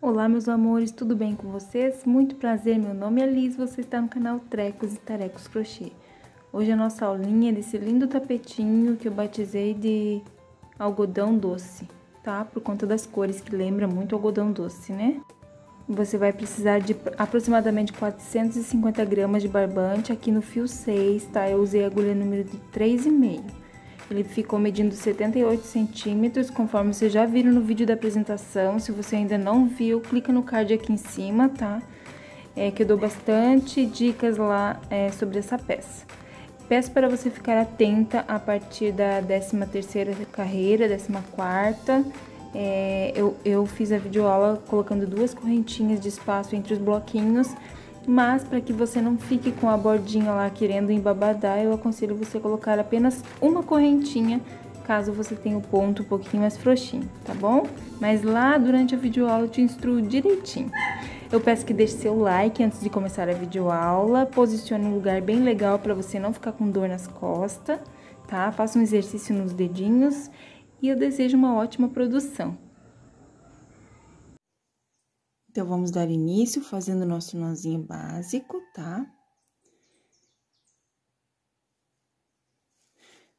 Olá, meus amores, tudo bem com vocês? Muito prazer, meu nome é Liz, você está no canal Trecos e Tarecos Crochê. Hoje a nossa aulinha é desse lindo tapetinho que eu batizei de algodão doce, tá? Por conta das cores que lembra muito algodão doce, né? Você vai precisar de aproximadamente 450 gramas de barbante aqui no fio 6, tá? Eu usei a agulha número de 3,5. Ele ficou medindo 78 centímetros, conforme vocês já viram no vídeo da apresentação. Se você ainda não viu, clica no card aqui em cima, tá? É, que eu dou bastante dicas lá é, sobre essa peça. Peço para você ficar atenta a partir da 13ª carreira, 14ª. É, eu, eu fiz a videoaula colocando duas correntinhas de espaço entre os bloquinhos mas para que você não fique com a bordinha lá querendo embabadar, eu aconselho você colocar apenas uma correntinha caso você tenha o ponto um pouquinho mais frouxinho, tá bom? Mas lá durante a videoaula eu te instruo direitinho. Eu peço que deixe seu like antes de começar a videoaula, posicione um lugar bem legal para você não ficar com dor nas costas, tá? Faça um exercício nos dedinhos e eu desejo uma ótima produção. Então, vamos dar início fazendo nosso nozinho básico, tá?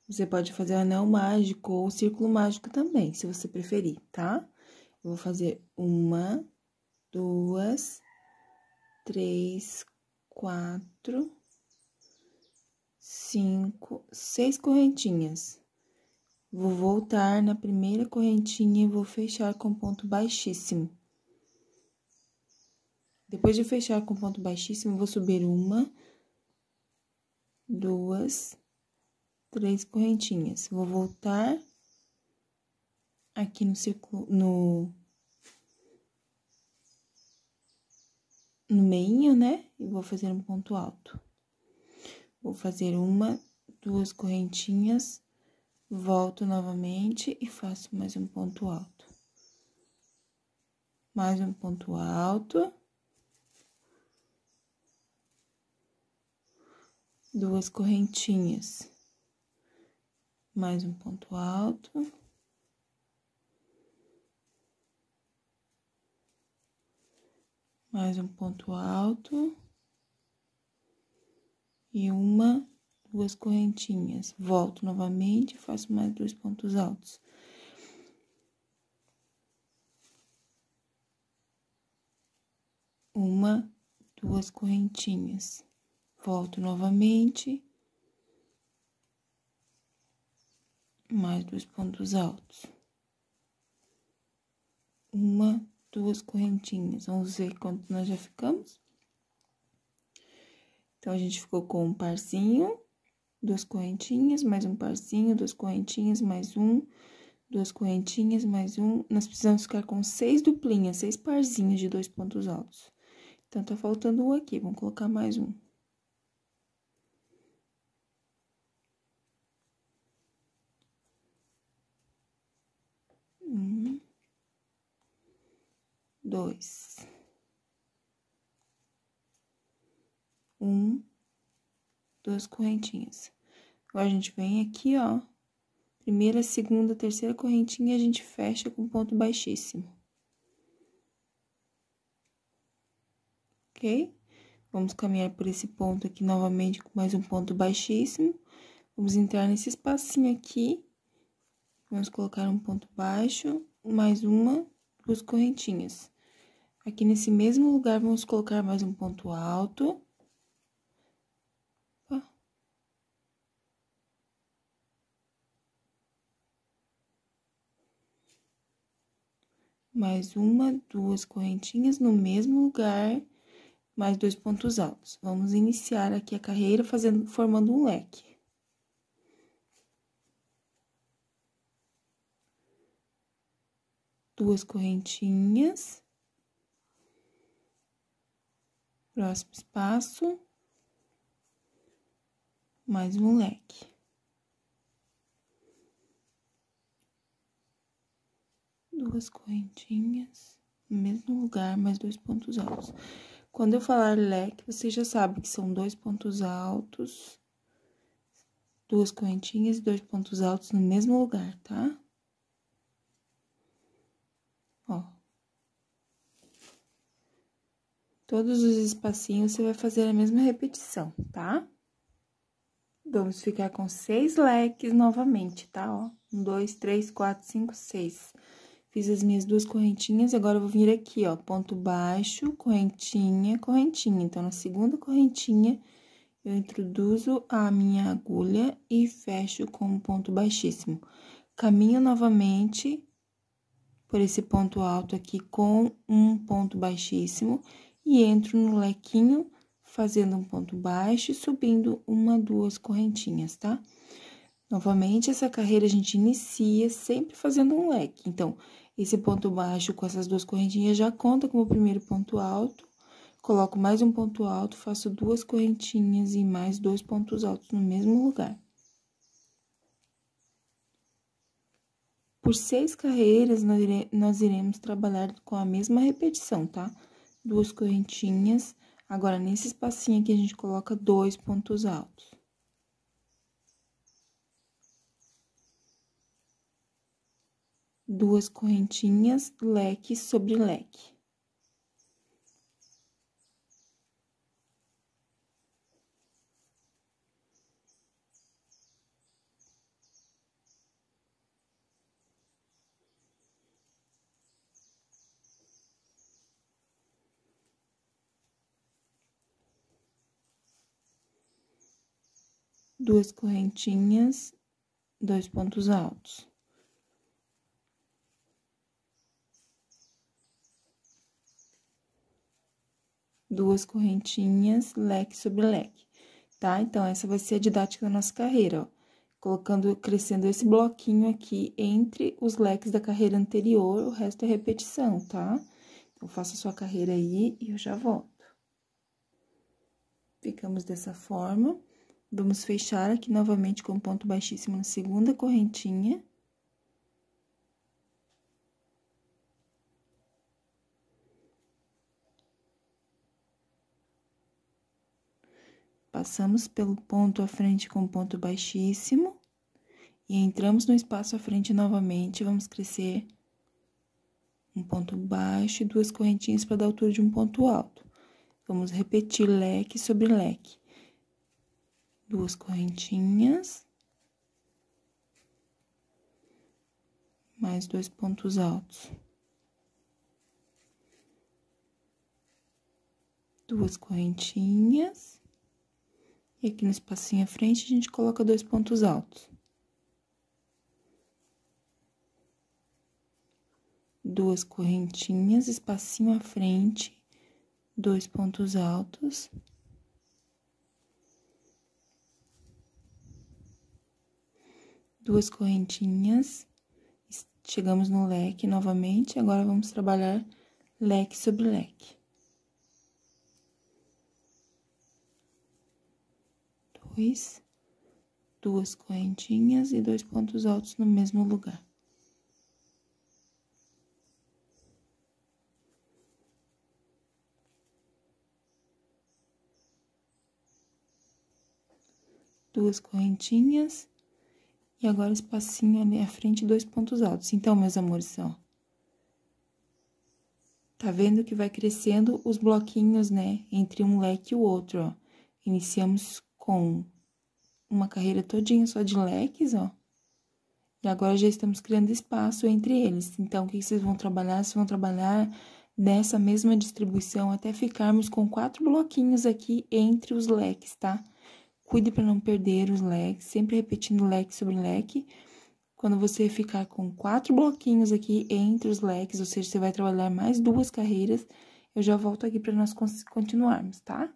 Você pode fazer o anel mágico ou o círculo mágico também, se você preferir, tá? Eu vou fazer uma, duas, três, quatro, cinco, seis correntinhas. Vou voltar na primeira correntinha e vou fechar com ponto baixíssimo. Depois de fechar com ponto baixíssimo, vou subir uma, duas, três correntinhas. Vou voltar aqui no círculo, no, no meio, né? E vou fazer um ponto alto. Vou fazer uma, duas correntinhas, volto novamente e faço mais um ponto alto. Mais um ponto alto. duas correntinhas, mais um ponto alto. Mais um ponto alto e uma, duas correntinhas. Volto novamente, faço mais dois pontos altos. Uma, duas correntinhas. Volto novamente. Mais dois pontos altos. Uma, duas correntinhas. Vamos ver quanto nós já ficamos. Então, a gente ficou com um parzinho, duas correntinhas, mais um parzinho, duas correntinhas, mais um, duas correntinhas, mais um. Nós precisamos ficar com seis duplinhas, seis parzinhos de dois pontos altos. Então, tá faltando um aqui, vamos colocar mais um. dois. Um, duas correntinhas. Agora, a gente vem aqui, ó. Primeira, segunda, terceira correntinha, a gente fecha com ponto baixíssimo. Ok? Vamos caminhar por esse ponto aqui novamente com mais um ponto baixíssimo. Vamos entrar nesse espacinho aqui. Vamos colocar um ponto baixo, mais uma, duas correntinhas. Aqui nesse mesmo lugar, vamos colocar mais um ponto alto. mais uma, duas correntinhas no mesmo lugar, mais dois pontos altos. Vamos iniciar aqui a carreira fazendo, formando um leque. Duas correntinhas. Próximo espaço, mais um leque. Duas correntinhas, no mesmo lugar, mais dois pontos altos. Quando eu falar leque, você já sabe que são dois pontos altos, duas correntinhas e dois pontos altos no mesmo lugar, tá? Ó, Todos os espacinhos você vai fazer a mesma repetição, tá? Vamos ficar com seis leques novamente, tá? Ó, um, dois, três, quatro, cinco, seis. Fiz as minhas duas correntinhas, agora eu vou vir aqui, ó, ponto baixo, correntinha, correntinha. Então, na segunda correntinha, eu introduzo a minha agulha e fecho com um ponto baixíssimo. Caminho novamente por esse ponto alto aqui com um ponto baixíssimo e entro no lequinho fazendo um ponto baixo e subindo uma, duas correntinhas, tá? Novamente, essa carreira a gente inicia sempre fazendo um leque. Então, esse ponto baixo com essas duas correntinhas já conta como o primeiro ponto alto. Coloco mais um ponto alto, faço duas correntinhas e mais dois pontos altos no mesmo lugar. Por seis carreiras, nós, iremos trabalhar com a mesma repetição, tá? Tá? duas correntinhas. Agora, nesse espacinho aqui, a gente coloca dois pontos altos. Duas correntinhas, leque sobre leque. duas correntinhas, dois pontos altos. Duas correntinhas, leque sobre leque, tá? Então, essa vai ser a didática da nossa carreira, ó colocando, crescendo esse bloquinho aqui entre os leques da carreira anterior, o resto é repetição, tá? Então, faça sua carreira aí e eu já volto. Ficamos dessa forma. Vamos fechar aqui novamente com ponto baixíssimo na segunda correntinha. Passamos pelo ponto à frente com ponto baixíssimo. E entramos no espaço à frente novamente, vamos crescer um ponto baixo e duas correntinhas para dar altura de um ponto alto. Vamos repetir leque sobre leque duas correntinhas, mais dois pontos altos, duas correntinhas, e aqui no espacinho à frente a gente coloca dois pontos altos. Duas correntinhas, espacinho à frente, dois pontos altos. duas correntinhas, chegamos no leque novamente, agora vamos trabalhar leque sobre leque. Dois, duas correntinhas e dois pontos altos no mesmo lugar. duas correntinhas e agora espacinho ali à frente, dois pontos altos. Então, meus amores, ó. Tá vendo que vai crescendo os bloquinhos, né? Entre um leque e o outro, ó. Iniciamos com uma carreira todinha só de leques, ó. E agora já estamos criando espaço entre eles. Então, o que vocês vão trabalhar? Vocês vão trabalhar nessa mesma distribuição até ficarmos com quatro bloquinhos aqui entre os leques, tá? Tá? Cuide para não perder os leques, sempre repetindo leque sobre leque. Quando você ficar com quatro bloquinhos aqui entre os leques, ou seja, você vai trabalhar mais duas carreiras, eu já volto aqui para nós continuarmos, tá?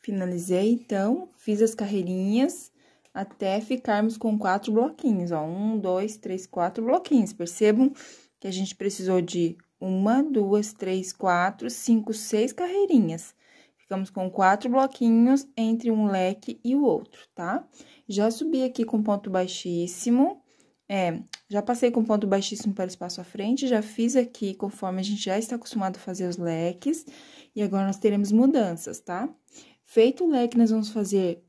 Finalizei, então, fiz as carreirinhas até ficarmos com quatro bloquinhos, ó. Um, dois, três, quatro bloquinhos. Percebam que a gente precisou de uma, duas, três, quatro, cinco, seis carreirinhas. Ficamos com quatro bloquinhos entre um leque e o outro, tá? Já subi aqui com ponto baixíssimo, é, já passei com ponto baixíssimo para o espaço à frente, já fiz aqui conforme a gente já está acostumado a fazer os leques, e agora nós teremos mudanças, tá? Feito o leque, nós vamos fazer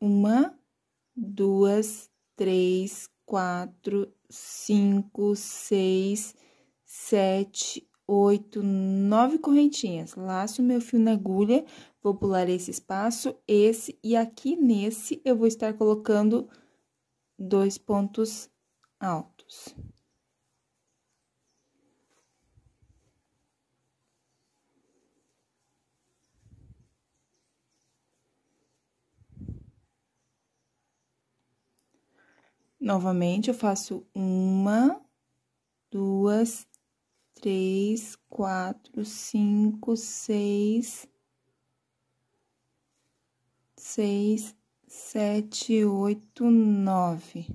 uma, duas, três, quatro, cinco, seis, sete, oito, nove correntinhas. Laço meu fio na agulha, vou pular esse espaço, esse, e aqui nesse eu vou estar colocando dois pontos altos. Novamente, eu faço uma, duas, três, quatro, cinco, seis, seis, sete, oito, nove.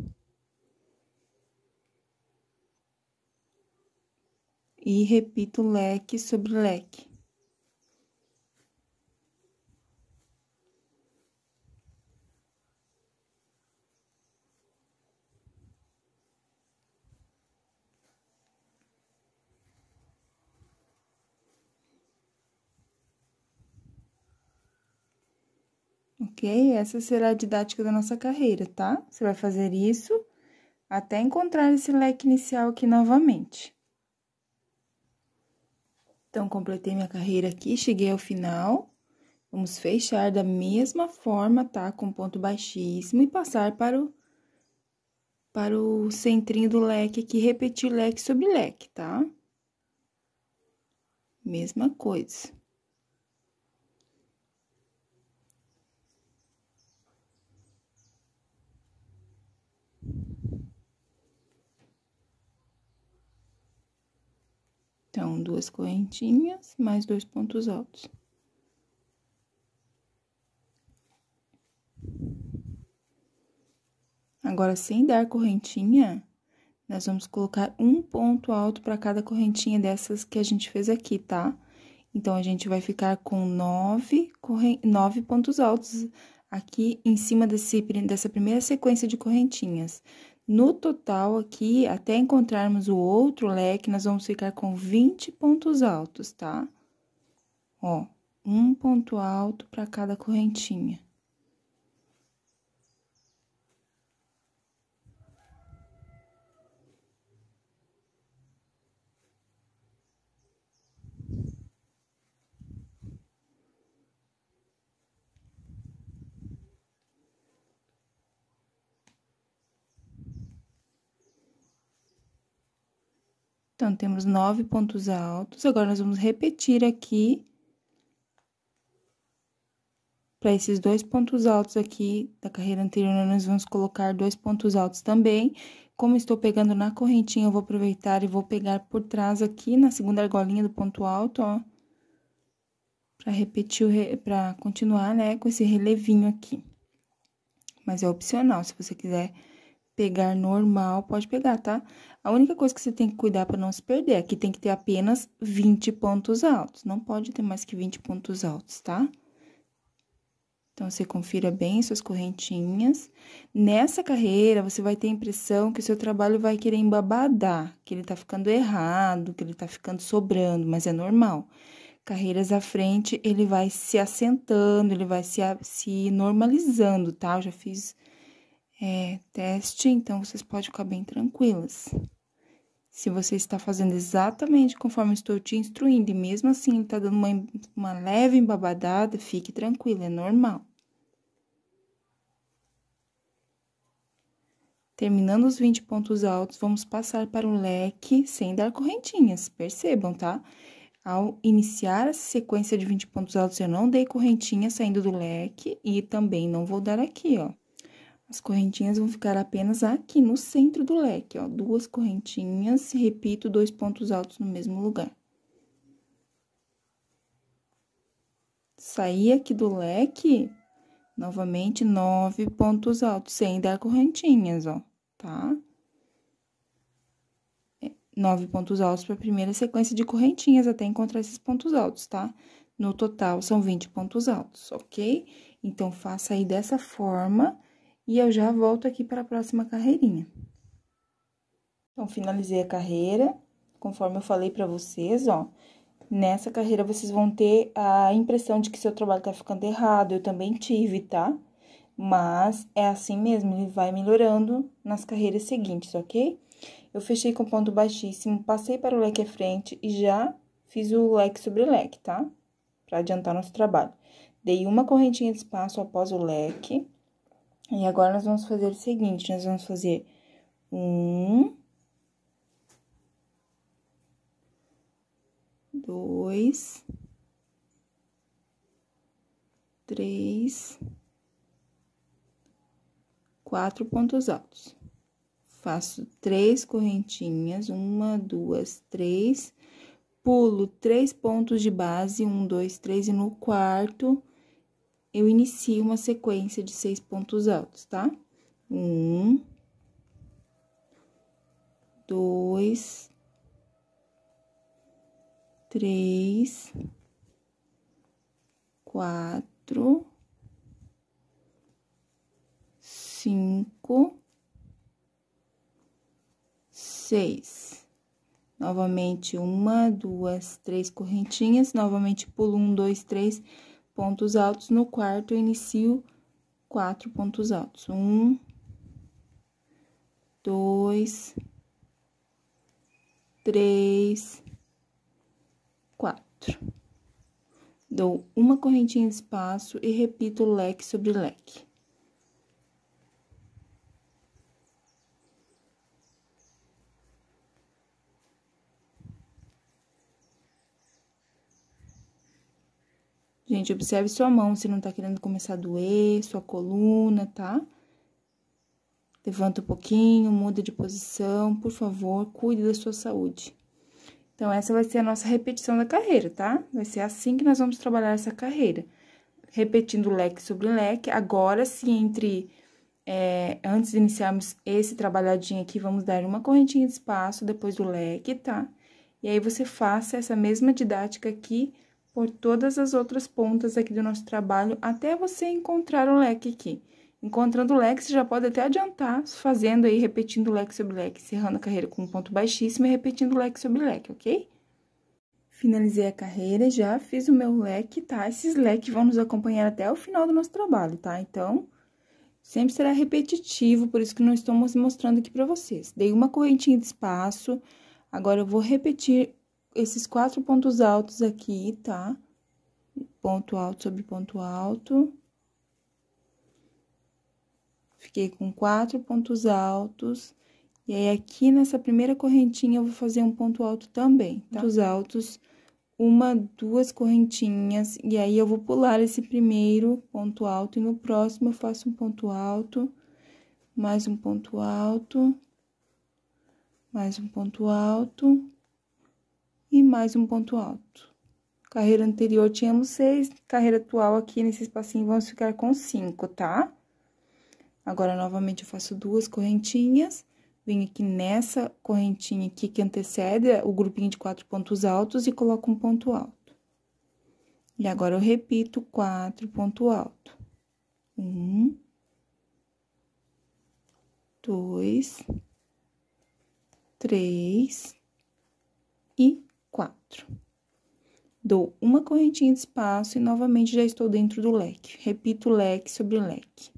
E repito leque sobre leque. ok? Essa será a didática da nossa carreira, tá? Você vai fazer isso até encontrar esse leque inicial aqui novamente. Então, completei minha carreira aqui, cheguei ao final. Vamos fechar da mesma forma, tá? Com ponto baixíssimo e passar para o, para o centrinho do leque aqui, repetir leque sobre leque, tá? Mesma coisa. Então, duas correntinhas mais dois pontos altos. Agora, sem dar correntinha, nós vamos colocar um ponto alto para cada correntinha dessas que a gente fez aqui, tá? Então, a gente vai ficar com nove, nove pontos altos aqui em cima desse, dessa primeira sequência de correntinhas. No total aqui, até encontrarmos o outro leque, nós vamos ficar com 20 pontos altos, tá? Ó, um ponto alto para cada correntinha. Então, temos nove pontos altos. Agora, nós vamos repetir aqui para esses dois pontos altos aqui da carreira anterior, né? nós vamos colocar dois pontos altos também. Como estou pegando na correntinha, eu vou aproveitar e vou pegar por trás aqui na segunda argolinha do ponto alto, ó. para repetir, para continuar, né, com esse relevinho aqui. Mas é opcional, se você quiser pegar normal, pode pegar, tá? A única coisa que você tem que cuidar para não se perder é que tem que ter apenas 20 pontos altos. Não pode ter mais que 20 pontos altos, tá? Então, você confira bem suas correntinhas. Nessa carreira, você vai ter a impressão que o seu trabalho vai querer embabadar, que ele tá ficando errado, que ele tá ficando sobrando, mas é normal. Carreiras à frente, ele vai se assentando, ele vai se, se normalizando, tá? Eu já fiz é, teste, então vocês podem ficar bem tranquilas. Se você está fazendo exatamente conforme estou te instruindo e mesmo assim está dando uma, uma leve embabadada, fique tranquila, é normal. Terminando os 20 pontos altos, vamos passar para o leque sem dar correntinhas, percebam, tá? Ao iniciar a sequência de 20 pontos altos, eu não dei correntinha saindo do leque e também não vou dar aqui, ó. As correntinhas vão ficar apenas aqui no centro do leque, ó. Duas correntinhas, repito, dois pontos altos no mesmo lugar. Saí aqui do leque, novamente, nove pontos altos, sem dar correntinhas, ó, tá? É, nove pontos altos para a primeira sequência de correntinhas, até encontrar esses pontos altos, tá? No total, são 20 pontos altos, ok? Então, faça aí dessa forma e eu já volto aqui para a próxima carreirinha. Então, finalizei a carreira, conforme eu falei para vocês, ó. Nessa carreira, vocês vão ter a impressão de que seu trabalho tá ficando errado, eu também tive, tá? Mas é assim mesmo, ele vai melhorando nas carreiras seguintes, ok? Eu fechei com ponto baixíssimo, passei para o leque à frente e já fiz o leque sobre leque, tá? Para adiantar nosso trabalho. Dei uma correntinha de espaço após o leque e agora nós vamos fazer o seguinte: nós vamos fazer um, dois, três, quatro pontos altos. Faço três correntinhas, uma, duas, três, pulo três pontos de base, um, dois, três, e no quarto eu inicio uma sequência de seis pontos altos, tá? Um, dois, três, quatro, cinco, seis. Novamente, uma, duas, três correntinhas. Novamente, pulo um, dois, três, quatro pontos altos. No quarto, eu inicio quatro pontos altos. Um, dois, três, quatro. Dou uma correntinha de espaço e repito leque sobre leque. Gente, observe sua mão se não tá querendo começar a doer, sua coluna, tá? Levanta um pouquinho, muda de posição, por favor, cuide da sua saúde. Então, essa vai ser a nossa repetição da carreira, tá? Vai ser assim que nós vamos trabalhar essa carreira. Repetindo leque sobre leque. Agora, se entre... É, antes de iniciarmos esse trabalhadinho aqui, vamos dar uma correntinha de espaço depois do leque, tá? E aí, você faça essa mesma didática aqui por todas as outras pontas aqui do nosso trabalho até você encontrar o leque aqui. Encontrando o leque, você já pode até adiantar fazendo aí, repetindo leque sobre leque, encerrando a carreira com um ponto baixíssimo e repetindo leque sobre leque, ok? Finalizei a carreira, já fiz o meu leque, tá? Esses leques vão nos acompanhar até o final do nosso trabalho, tá? Então, sempre será repetitivo, por isso que não estou mostrando aqui para vocês. Dei uma correntinha de espaço, agora eu vou repetir esses quatro pontos altos aqui, tá? Ponto alto sobre ponto alto. Fiquei com quatro pontos altos. E aí, aqui nessa primeira correntinha, eu vou fazer um ponto alto também, tá? Pontos altos, uma, duas correntinhas. E aí, eu vou pular esse primeiro ponto alto. E no próximo, eu faço um ponto alto, mais um ponto alto, mais um ponto alto e mais um ponto alto. Carreira anterior tínhamos seis, carreira atual aqui nesse espacinho vamos ficar com cinco, tá? Agora, novamente, eu faço duas correntinhas, venho aqui nessa correntinha aqui que antecede o grupinho de quatro pontos altos e coloco um ponto alto. E agora, eu repito quatro ponto alto. Um, dois, três e 4. Dou uma correntinha de espaço e novamente já estou dentro do leque. Repito leque sobre leque.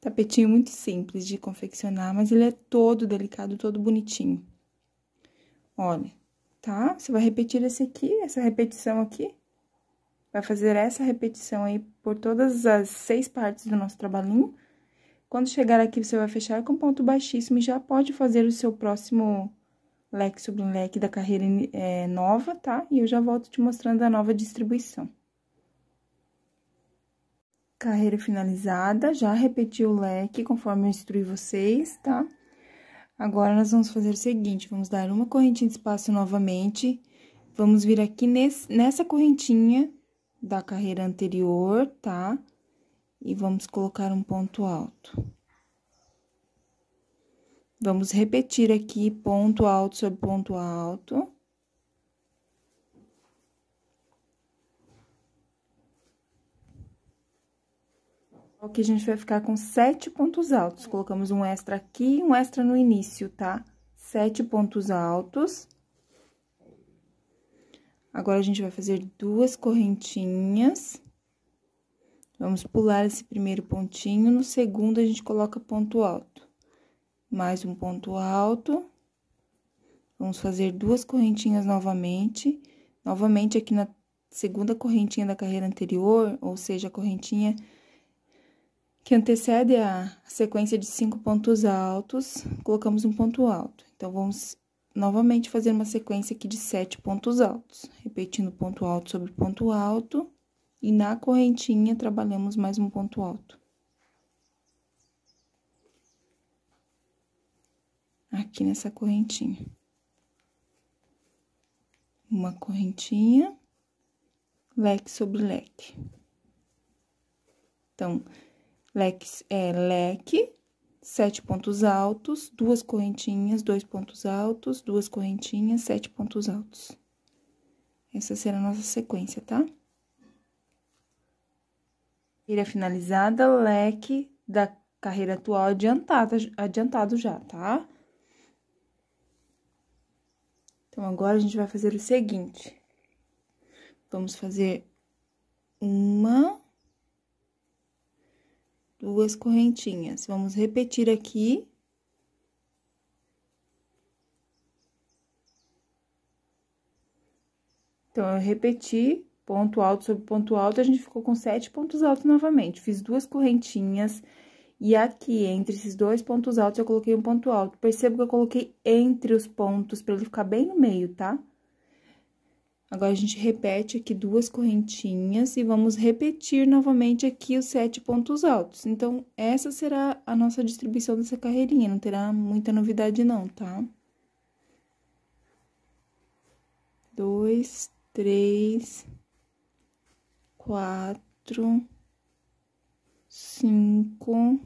Tapetinho muito simples de confeccionar, mas ele é todo delicado, todo bonitinho. Olha, tá? Você vai repetir esse aqui, essa repetição aqui. Vai fazer essa repetição aí por todas as seis partes do nosso trabalhinho. Quando chegar aqui, você vai fechar com ponto baixíssimo e já pode fazer o seu próximo leque sobre leque da carreira é, nova, tá? E eu já volto te mostrando a nova distribuição. Carreira finalizada, já repeti o leque conforme eu instruí vocês, tá? Agora, nós vamos fazer o seguinte, vamos dar uma correntinha de espaço novamente, vamos vir aqui nesse, nessa correntinha da carreira anterior, tá? Tá? e vamos colocar um ponto alto. Vamos repetir aqui ponto alto sobre ponto alto. Aqui a gente vai ficar com sete pontos altos. Colocamos um extra aqui e um extra no início, tá? Sete pontos altos. Agora, a gente vai fazer duas correntinhas. Vamos pular esse primeiro pontinho, no segundo a gente coloca ponto alto. Mais um ponto alto. Vamos fazer duas correntinhas novamente. Novamente aqui na segunda correntinha da carreira anterior, ou seja, a correntinha que antecede a sequência de cinco pontos altos, colocamos um ponto alto. Então, vamos novamente fazer uma sequência aqui de sete pontos altos, repetindo ponto alto sobre ponto alto e na correntinha trabalhamos mais um ponto alto. Aqui nessa correntinha. Uma correntinha, leque sobre leque. Então, leques é leque, sete pontos altos, duas correntinhas, dois pontos altos, duas correntinhas, sete pontos altos. Essa será a nossa sequência, tá? carreira é finalizada, leque da carreira atual adiantada, adiantado já, tá? Então, agora a gente vai fazer o seguinte. Vamos fazer uma, duas correntinhas. Vamos repetir aqui. Então, eu repeti ponto alto sobre ponto alto, a gente ficou com sete pontos altos novamente. Fiz duas correntinhas e aqui, entre esses dois pontos altos, eu coloquei um ponto alto. Percebo que eu coloquei entre os pontos, pra ele ficar bem no meio, tá? Agora, a gente repete aqui duas correntinhas e vamos repetir novamente aqui os sete pontos altos. Então, essa será a nossa distribuição dessa carreirinha, não terá muita novidade não, tá? Dois, três, quatro, cinco,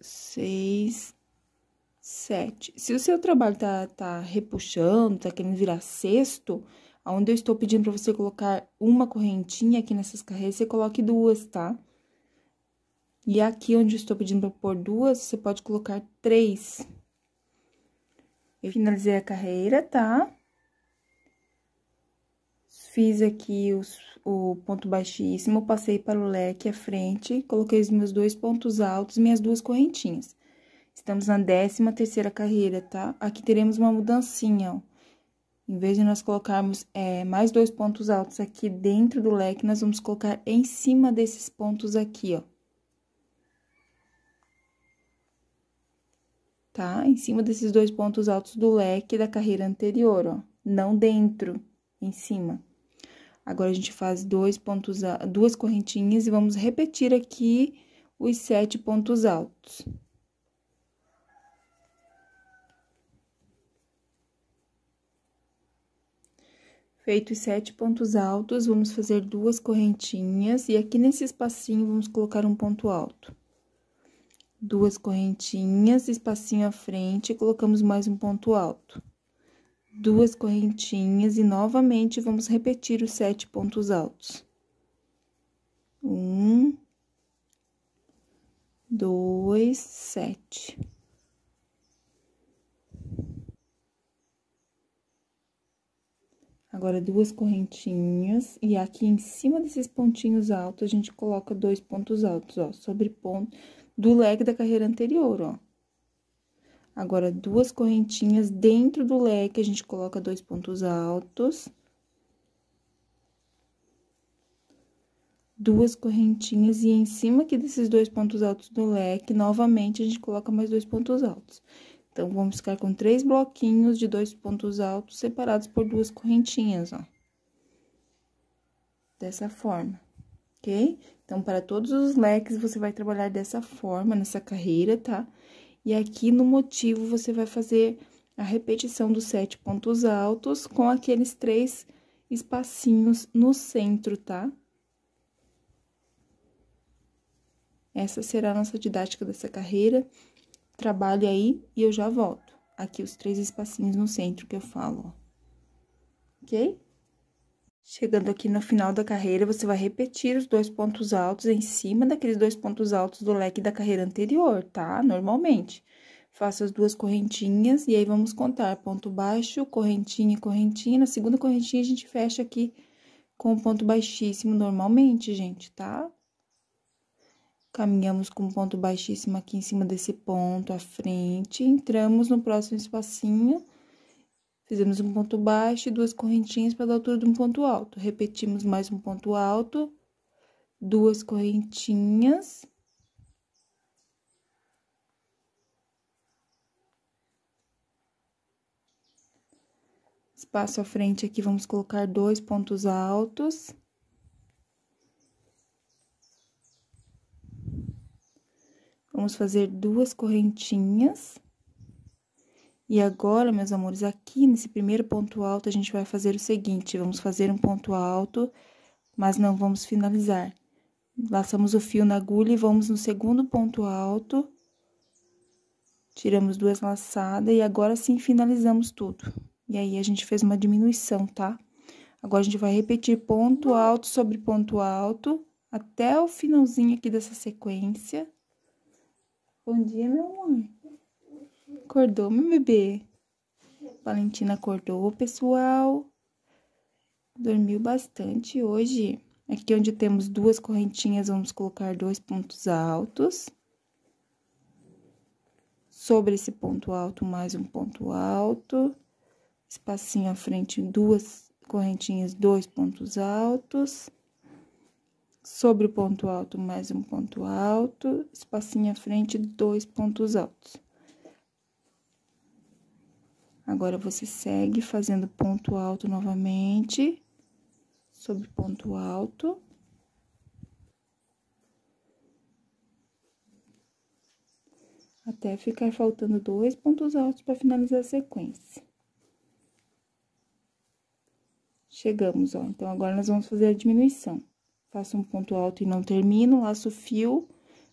seis, sete. Se o seu trabalho tá, tá repuxando, tá querendo virar sexto, onde eu estou pedindo para você colocar uma correntinha aqui nessas carreiras, você coloque duas, tá? E aqui onde eu estou pedindo para pôr duas, você pode colocar três. Eu finalizei a carreira, tá? Fiz aqui os, o ponto baixíssimo, passei para o leque à frente, coloquei os meus dois pontos altos, minhas duas correntinhas. Estamos na décima terceira carreira, tá? Aqui teremos uma mudancinha, ó. Em vez de nós colocarmos é, mais dois pontos altos aqui dentro do leque, nós vamos colocar em cima desses pontos aqui, ó. Tá? Em cima desses dois pontos altos do leque da carreira anterior, ó. Não dentro, em cima. Agora a gente faz dois pontos, duas correntinhas e vamos repetir aqui os sete pontos altos. Feito os sete pontos altos, vamos fazer duas correntinhas e aqui nesse espacinho vamos colocar um ponto alto. Duas correntinhas, espacinho à frente, colocamos mais um ponto alto duas correntinhas e novamente vamos repetir os sete pontos altos. Um, dois, sete. Agora, duas correntinhas, e aqui em cima desses pontinhos altos, a gente coloca dois pontos altos, ó, sobre ponto do leque da carreira anterior, ó. Agora, duas correntinhas dentro do leque, a gente coloca dois pontos altos. Duas correntinhas e em cima aqui desses dois pontos altos do leque, novamente, a gente coloca mais dois pontos altos. Então, vamos ficar com três bloquinhos de dois pontos altos separados por duas correntinhas, ó. Dessa forma, ok? Então, para todos os leques, você vai trabalhar dessa forma, nessa carreira, tá? E aqui no motivo você vai fazer a repetição dos sete pontos altos com aqueles três espacinhos no centro, tá? Essa será a nossa didática dessa carreira. Trabalhe aí e eu já volto. Aqui os três espacinhos no centro que eu falo, ó. ok? Chegando aqui no final da carreira, você vai repetir os dois pontos altos em cima daqueles dois pontos altos do leque da carreira anterior, tá? Normalmente. Faça as duas correntinhas e aí vamos contar ponto baixo, correntinha e correntinha. Na segunda correntinha, a gente fecha aqui com o ponto baixíssimo normalmente, gente, tá? Caminhamos com o ponto baixíssimo aqui em cima desse ponto à frente. Entramos no próximo espacinho Fizemos um ponto baixo e duas correntinhas pela altura de um ponto alto. Repetimos mais um ponto alto, duas correntinhas. Espaço à frente aqui, vamos colocar dois pontos altos. Vamos fazer duas correntinhas. E agora, meus amores, aqui nesse primeiro ponto alto, a gente vai fazer o seguinte, vamos fazer um ponto alto, mas não vamos finalizar. Laçamos o fio na agulha e vamos no segundo ponto alto, tiramos duas laçadas e agora sim finalizamos tudo. E aí, a gente fez uma diminuição, tá? Agora, a gente vai repetir ponto alto sobre ponto alto até o finalzinho aqui dessa sequência. Bom dia, meu amor. Acordou, meu bebê? Valentina acordou, pessoal. Dormiu bastante hoje. Aqui onde temos duas correntinhas, vamos colocar dois pontos altos. Sobre esse ponto alto, mais um ponto alto. Espacinho à frente, duas correntinhas, dois pontos altos. Sobre o ponto alto, mais um ponto alto. Espacinho à frente, dois pontos altos. Agora você segue fazendo ponto alto novamente, sobre ponto alto. Até ficar faltando dois pontos altos para finalizar a sequência. Chegamos, ó. Então, agora nós vamos fazer a diminuição. Faço um ponto alto e não termino, laço o fio,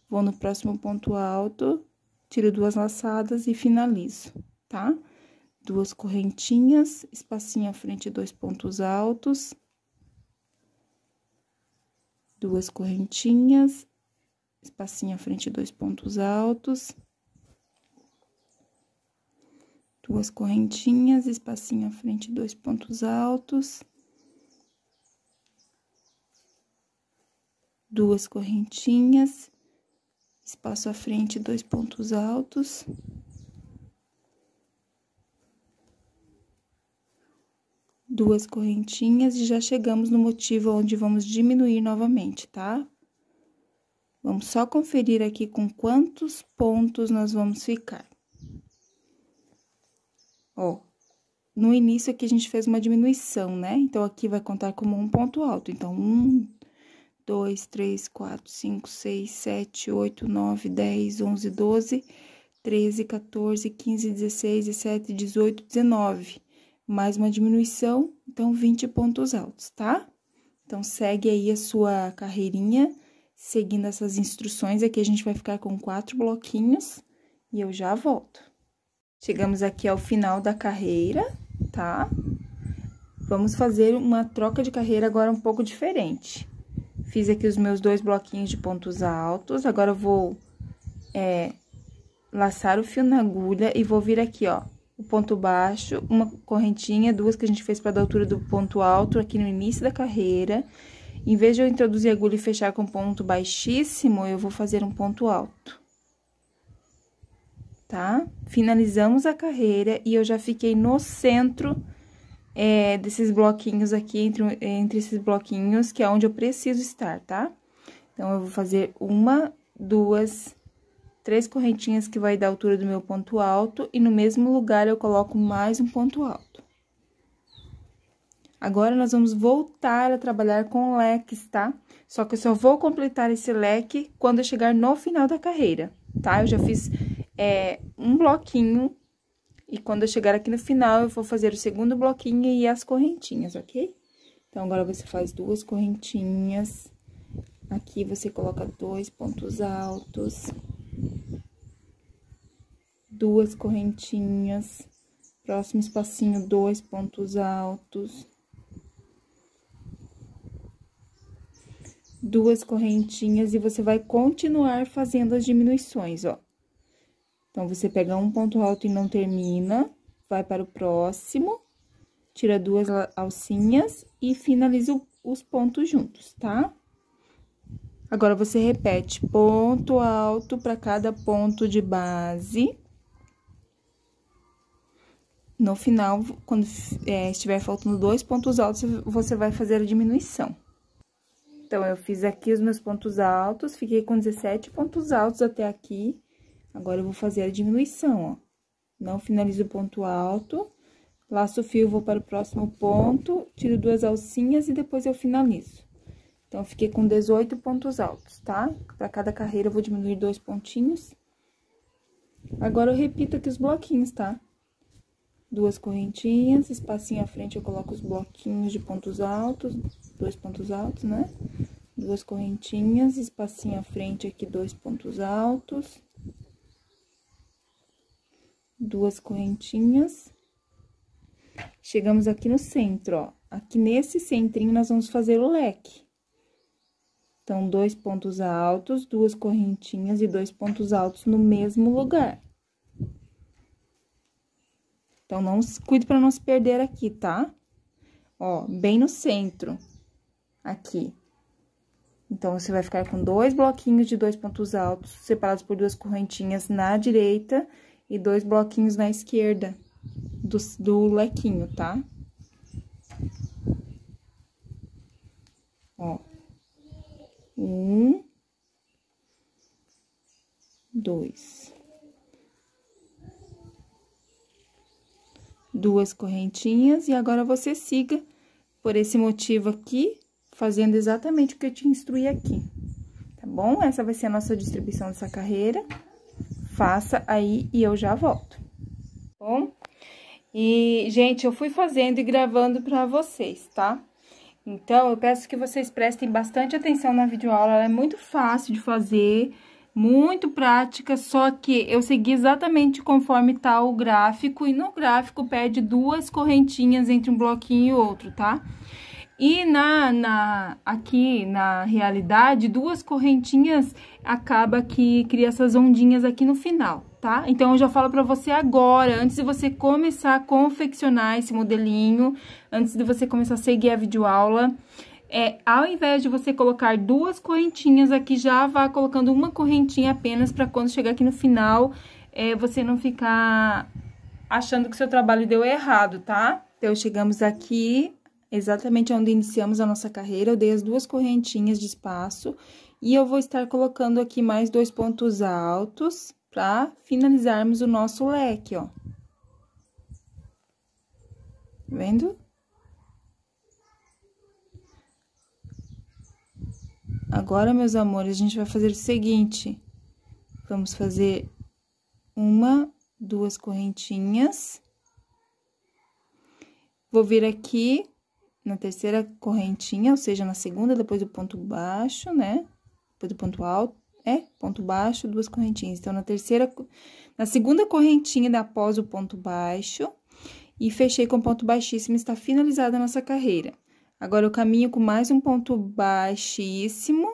vou no próximo ponto alto, tiro duas laçadas e finalizo, tá? Tá? duas correntinhas, espacinho à frente, dois pontos altos, duas correntinhas, espacinho à frente, dois pontos altos, duas correntinhas, espacinho à frente, dois pontos altos, duas correntinhas, espaço à frente, dois pontos altos. duas correntinhas e já chegamos no motivo onde vamos diminuir novamente, tá? Vamos só conferir aqui com quantos pontos nós vamos ficar. Ó, no início aqui a gente fez uma diminuição, né? Então, aqui vai contar como um ponto alto. Então, um, dois, três, quatro, cinco, seis, sete, oito, nove, dez, onze, doze, treze, 14, quinze, dezesseis, dezessete, dezoito, dezenove mais uma diminuição, então 20 pontos altos, tá? Então, segue aí a sua carreirinha, seguindo essas instruções. Aqui a gente vai ficar com quatro bloquinhos e eu já volto. Chegamos aqui ao final da carreira, tá? Vamos fazer uma troca de carreira agora um pouco diferente. Fiz aqui os meus dois bloquinhos de pontos altos, agora eu vou é, laçar o fio na agulha e vou vir aqui, ó, o ponto baixo, uma correntinha, duas que a gente fez para dar altura do ponto alto aqui no início da carreira. Em vez de eu introduzir a agulha e fechar com ponto baixíssimo, eu vou fazer um ponto alto. Tá? Finalizamos a carreira e eu já fiquei no centro é, desses bloquinhos aqui, entre, entre esses bloquinhos, que é onde eu preciso estar, tá? Então, eu vou fazer uma, duas, três três correntinhas que vai dar altura do meu ponto alto, e no mesmo lugar eu coloco mais um ponto alto. Agora, nós vamos voltar a trabalhar com leques, tá? Só que eu só vou completar esse leque quando eu chegar no final da carreira, tá? Eu já fiz é, um bloquinho, e quando eu chegar aqui no final, eu vou fazer o segundo bloquinho e as correntinhas, ok? Então, agora você faz duas correntinhas, aqui você coloca dois pontos altos duas correntinhas, próximo espacinho, dois pontos altos, duas correntinhas e você vai continuar fazendo as diminuições, ó. Então, você pega um ponto alto e não termina, vai para o próximo, tira duas alcinhas e finaliza os pontos juntos, tá? Tá? Agora você repete ponto alto para cada ponto de base. No final, quando é, estiver faltando dois pontos altos, você vai fazer a diminuição. Então, eu fiz aqui os meus pontos altos, fiquei com 17 pontos altos até aqui. Agora, eu vou fazer a diminuição, ó. Não finalizo o ponto alto, laço o fio, vou para o próximo ponto, tiro duas alcinhas e depois eu finalizo. Então, eu fiquei com 18 pontos altos, tá? Para cada carreira, eu vou diminuir dois pontinhos. Agora, eu repito aqui os bloquinhos, tá? Duas correntinhas, espacinho à frente, eu coloco os bloquinhos de pontos altos, dois pontos altos, né? Duas correntinhas, espacinho à frente aqui, dois pontos altos. Duas correntinhas. Chegamos aqui no centro, ó. Aqui nesse centrinho, nós vamos fazer o leque. Então, dois pontos altos, duas correntinhas e dois pontos altos no mesmo lugar. Então, não cuide para não se perder aqui, tá? Ó, bem no centro, aqui. Então, você vai ficar com dois bloquinhos de dois pontos altos, separados por duas correntinhas na direita e dois bloquinhos na esquerda do, do lequinho, tá? Ó. Um, dois. Duas correntinhas, e agora você siga por esse motivo aqui, fazendo exatamente o que eu te instruí aqui, tá bom? Essa vai ser a nossa distribuição dessa carreira. Faça aí e eu já volto, tá bom? E, gente, eu fui fazendo e gravando pra vocês, tá? Tá? Então, eu peço que vocês prestem bastante atenção na videoaula, ela é muito fácil de fazer, muito prática, só que eu segui exatamente conforme tá o gráfico, e no gráfico pede duas correntinhas entre um bloquinho e outro, tá? Tá? E na, na aqui na realidade, duas correntinhas acaba que cria essas ondinhas aqui no final, tá? Então eu já falo para você agora, antes de você começar a confeccionar esse modelinho, antes de você começar a seguir a videoaula, é, ao invés de você colocar duas correntinhas aqui, já vá colocando uma correntinha apenas para quando chegar aqui no final, é, você não ficar achando que seu trabalho deu errado, tá? Então chegamos aqui, exatamente onde iniciamos a nossa carreira, eu dei as duas correntinhas de espaço e eu vou estar colocando aqui mais dois pontos altos para finalizarmos o nosso leque, ó. Tá vendo? Agora, meus amores, a gente vai fazer o seguinte. Vamos fazer uma, duas correntinhas. Vou vir aqui na terceira correntinha, ou seja, na segunda, depois do ponto baixo, né? Depois do ponto alto, é, ponto baixo, duas correntinhas. Então, na terceira, na segunda correntinha da após o ponto baixo, e fechei com ponto baixíssimo, está finalizada a nossa carreira. Agora, eu caminho com mais um ponto baixíssimo.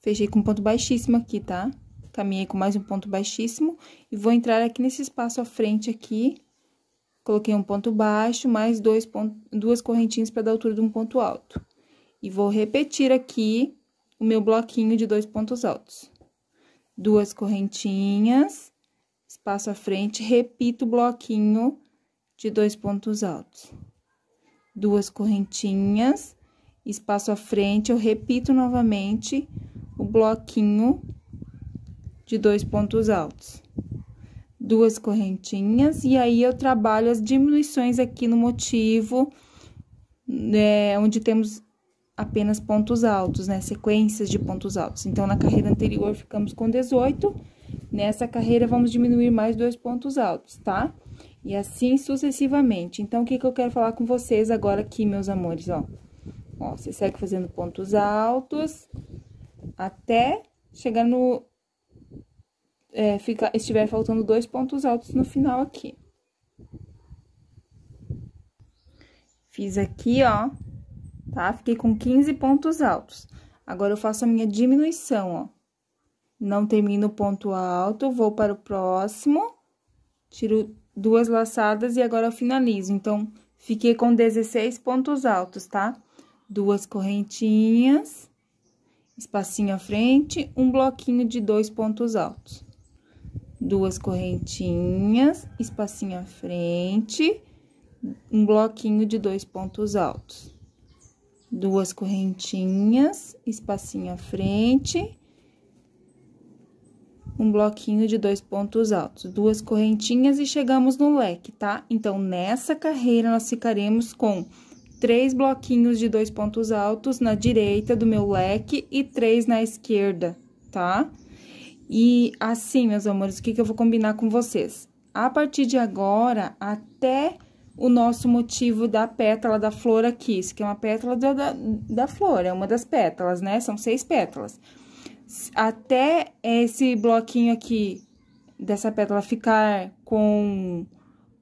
Fechei com ponto baixíssimo aqui, tá? Tá? Caminhei com mais um ponto baixíssimo e vou entrar aqui nesse espaço à frente aqui. Coloquei um ponto baixo, mais dois pontos, duas correntinhas para dar altura de um ponto alto. E vou repetir aqui o meu bloquinho de dois pontos altos. Duas correntinhas, espaço à frente, repito o bloquinho de dois pontos altos. Duas correntinhas, espaço à frente, eu repito novamente o bloquinho de dois pontos altos. Duas correntinhas, e aí eu trabalho as diminuições aqui no motivo, né, onde temos apenas pontos altos, né? Sequências de pontos altos. Então, na carreira anterior ficamos com 18, nessa carreira vamos diminuir mais dois pontos altos, tá? E assim sucessivamente. Então, o que, que eu quero falar com vocês agora aqui, meus amores, ó. Ó, você segue fazendo pontos altos até chegar no é, fica, estiver faltando dois pontos altos no final aqui. Fiz aqui, ó, tá? Fiquei com 15 pontos altos. Agora, eu faço a minha diminuição, ó. Não termino o ponto alto, vou para o próximo, tiro duas laçadas e agora eu finalizo. Então, fiquei com 16 pontos altos, tá? Duas correntinhas, espacinho à frente, um bloquinho de dois pontos altos duas correntinhas, espacinho à frente, um bloquinho de dois pontos altos. Duas correntinhas, espacinho à frente, um bloquinho de dois pontos altos. Duas correntinhas e chegamos no leque, tá? Então, nessa carreira, nós ficaremos com três bloquinhos de dois pontos altos na direita do meu leque e três na esquerda, tá? Tá? E assim, meus amores, o que, que eu vou combinar com vocês? A partir de agora, até o nosso motivo da pétala da flor aqui. Isso aqui é uma pétala da, da, da flor, é uma das pétalas, né? São seis pétalas. Até esse bloquinho aqui dessa pétala ficar com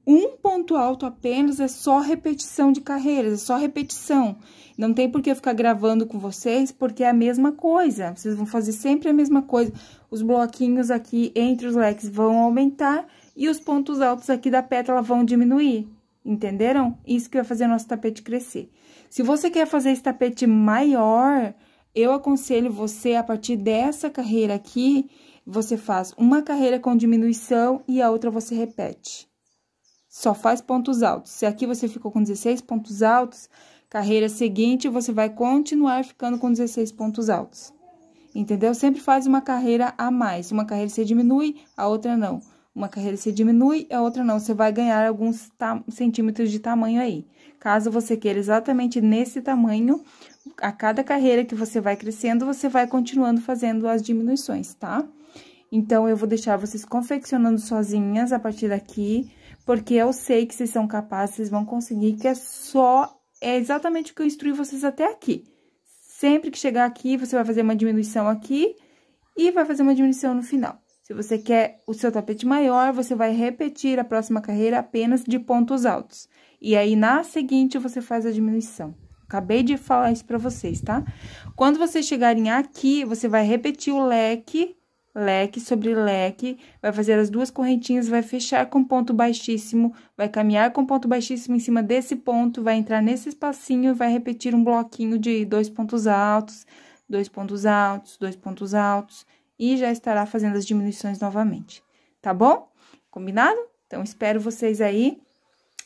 um ponto alto apenas é só repetição de carreiras, é só repetição. Não tem por que eu ficar gravando com vocês, porque é a mesma coisa. Vocês vão fazer sempre a mesma coisa. Os bloquinhos aqui entre os leques vão aumentar e os pontos altos aqui da pétala vão diminuir. Entenderam? Isso que vai fazer nosso tapete crescer. Se você quer fazer esse tapete maior, eu aconselho você, a partir dessa carreira aqui, você faz uma carreira com diminuição e a outra você repete só faz pontos altos. Se aqui você ficou com 16 pontos altos, carreira seguinte você vai continuar ficando com 16 pontos altos. Entendeu? Sempre faz uma carreira a mais. Uma carreira você diminui, a outra não. Uma carreira você diminui, a outra não. Você vai ganhar alguns centímetros de tamanho aí. Caso você queira exatamente nesse tamanho, a cada carreira que você vai crescendo, você vai continuando fazendo as diminuições, tá? Então, eu vou deixar vocês confeccionando sozinhas a partir daqui porque eu sei que vocês são capazes, vocês vão conseguir, que é só, é exatamente o que eu instruí vocês até aqui. Sempre que chegar aqui, você vai fazer uma diminuição aqui e vai fazer uma diminuição no final. Se você quer o seu tapete maior, você vai repetir a próxima carreira apenas de pontos altos. E aí, na seguinte, você faz a diminuição. Acabei de falar isso pra vocês, tá? Quando vocês chegarem aqui, você vai repetir o leque leque sobre leque, vai fazer as duas correntinhas, vai fechar com ponto baixíssimo, vai caminhar com ponto baixíssimo em cima desse ponto, vai entrar nesse espacinho e vai repetir um bloquinho de dois pontos altos, dois pontos altos, dois pontos altos, e já estará fazendo as diminuições novamente, tá bom? Combinado? Então, espero vocês aí.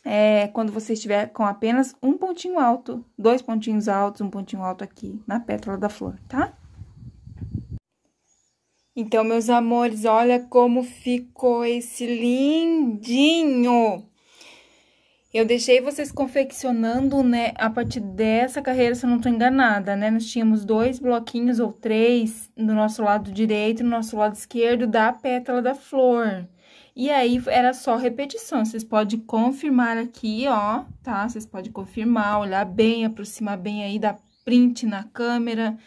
É, quando você estiver com apenas um pontinho alto, dois pontinhos altos, um pontinho alto aqui na pétala da flor, tá? Então, meus amores, olha como ficou esse lindinho. Eu deixei vocês confeccionando, né, a partir dessa carreira, se eu não estou enganada, né? Nós tínhamos dois bloquinhos ou três no nosso lado direito e no nosso lado esquerdo da pétala da flor. E aí, era só repetição. Vocês podem confirmar aqui, ó, tá? Vocês podem confirmar, olhar bem, aproximar bem aí, da print na câmera,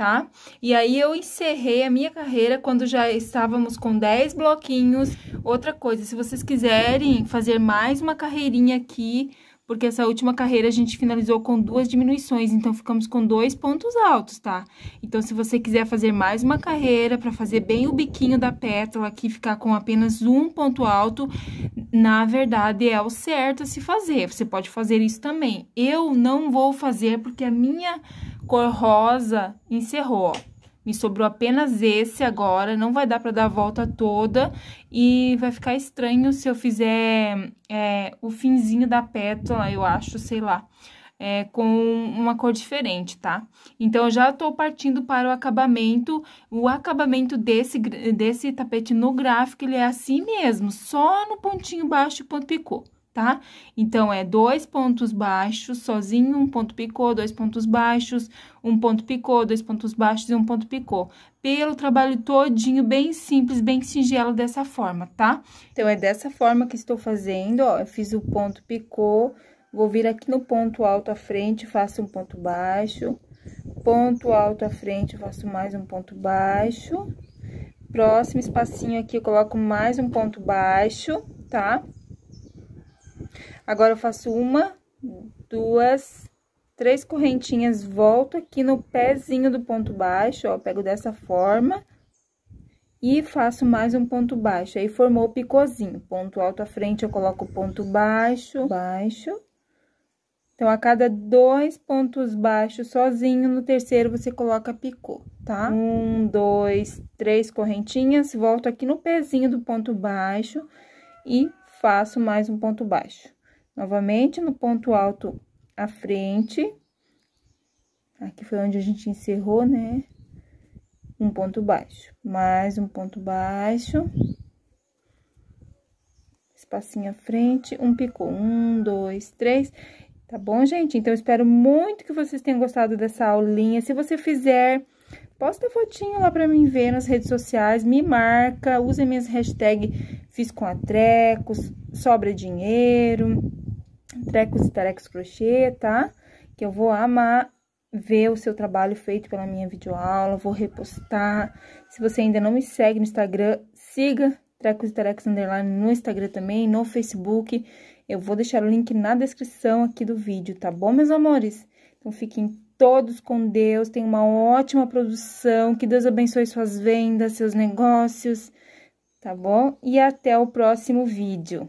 tá? E aí eu encerrei a minha carreira quando já estávamos com 10 bloquinhos. Outra coisa, se vocês quiserem fazer mais uma carreirinha aqui, porque essa última carreira a gente finalizou com duas diminuições, então ficamos com dois pontos altos, tá? Então, se você quiser fazer mais uma carreira para fazer bem o biquinho da pétala aqui, ficar com apenas um ponto alto, na verdade é o certo a se fazer. Você pode fazer isso também. Eu não vou fazer porque a minha cor rosa encerrou, ó. Me sobrou apenas esse agora, não vai dar pra dar a volta toda e vai ficar estranho se eu fizer é, o finzinho da pétala, eu acho, sei lá, é, com uma cor diferente, tá? Então, eu já tô partindo para o acabamento. O acabamento desse, desse tapete no gráfico, ele é assim mesmo, só no pontinho baixo e ponto picô tá? Então, é dois pontos baixos sozinho, um ponto picô, dois pontos baixos, um ponto picô, dois pontos baixos e um ponto picô. Pelo trabalho todinho, bem simples, bem singelo dessa forma, tá? Então, é dessa forma que estou fazendo, ó, eu fiz o ponto picô, vou vir aqui no ponto alto à frente, faço um ponto baixo, ponto alto à frente, faço mais um ponto baixo... Próximo espacinho aqui, eu coloco mais um ponto baixo, tá? Agora, eu faço uma, duas, três correntinhas, volto aqui no pezinho do ponto baixo, ó, pego dessa forma e faço mais um ponto baixo. Aí, formou o picôzinho. Ponto alto à frente, eu coloco ponto baixo, baixo. Então, a cada dois pontos baixos sozinho, no terceiro, você coloca picô, tá? Um, dois, três correntinhas, volto aqui no pezinho do ponto baixo e faço mais um ponto baixo. Novamente, no ponto alto à frente. Aqui foi onde a gente encerrou, né? Um ponto baixo. Mais um ponto baixo. Espacinho à frente, um picô. Um, dois, três. Tá bom, gente? Então, espero muito que vocês tenham gostado dessa aulinha. Se você fizer Posta a fotinho lá pra mim ver nas redes sociais, me marca, usa minhas hashtags fiz com a trecos, sobra dinheiro, trecos e tarecos crochê, tá? Que eu vou amar ver o seu trabalho feito pela minha videoaula, vou repostar. Se você ainda não me segue no Instagram, siga Trecos e Tarecos Underline no Instagram também, no Facebook. Eu vou deixar o link na descrição aqui do vídeo, tá bom, meus amores? Então, fiquem todos com Deus, tenha uma ótima produção, que Deus abençoe suas vendas, seus negócios, tá bom? E até o próximo vídeo.